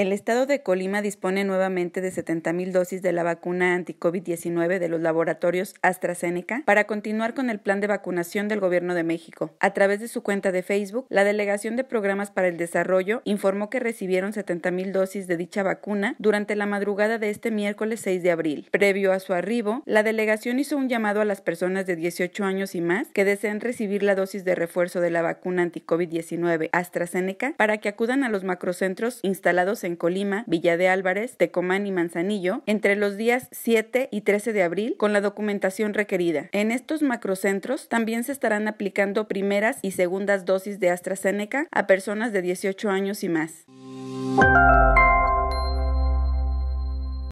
El estado de Colima dispone nuevamente de 70.000 dosis de la vacuna anti-COVID-19 de los laboratorios AstraZeneca para continuar con el plan de vacunación del Gobierno de México. A través de su cuenta de Facebook, la Delegación de Programas para el Desarrollo informó que recibieron 70.000 dosis de dicha vacuna durante la madrugada de este miércoles 6 de abril. Previo a su arribo, la delegación hizo un llamado a las personas de 18 años y más que desean recibir la dosis de refuerzo de la vacuna anti-COVID-19 AstraZeneca para que acudan a los macrocentros instalados en Colima, Villa de Álvarez, Tecomán y Manzanillo entre los días 7 y 13 de abril con la documentación requerida. En estos macrocentros también se estarán aplicando primeras y segundas dosis de AstraZeneca a personas de 18 años y más.